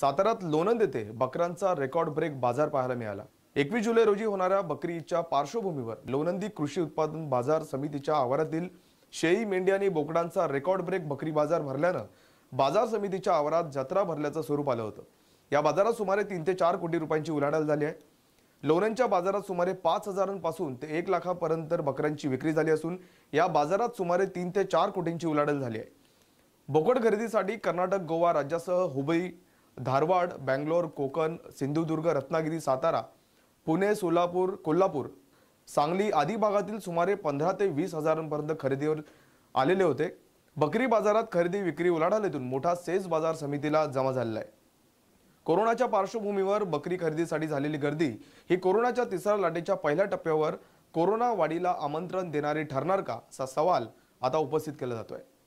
साताऱ्यात लोणंद येथे बकरांचा record break बाजार पाहायला मिळाला एकवीस जुलै रोजी होणाऱ्या बकरीच्या पार्श्वभूमीवर लोणंदी कृषी उत्पादन बाजार समितीच्या आवारातील शेई मेंढी आणि बोकडांचा रेकॉर्ड ब्रेक बकरी बाजार भरल्यानं बाजार समितीच्या आवारात जत्रा भरल्याचं स्वरूप आलं होतं या बाजारात सुमारे तीन ते चार कोटी रुपयांची उलाढाल झाली आहे लोणंदच्या बाजारात सुमारे पाच हजारांपासून ते एक लाखापर्यंत बकऱ्यांची विक्री झाली असून या बाजारात सुमारे तीन ते चार कोटींची उलाढाल झाली आहे बोकड खरेदीसाठी कर्नाटक गोवा राज्यासह हुबई धारवाड बँगलोर कोकण सिंधुदुर्ग रत्नागिरी सातारा पुणे सोलापूर कोल्हापूर सांगली आदी भागातील सुमारे पंधरा ते वीस हजारांपर्यंत खरेदीवर आलेले होते बकरी बाजारात खरेदी विक्री उलाढालीतून मोठा सेज बाजार समितीला जमा झालेला आहे कोरोनाच्या पार्श्वभूमीवर बकरी खरेदीसाठी झालेली गर्दी ही कोरोनाच्या तिसऱ्या लाटेच्या पहिल्या टप्प्यावर कोरोना वाढीला आमंत्रण देणारी ठरणार का असा सवाल आता उपस्थित केला जातोय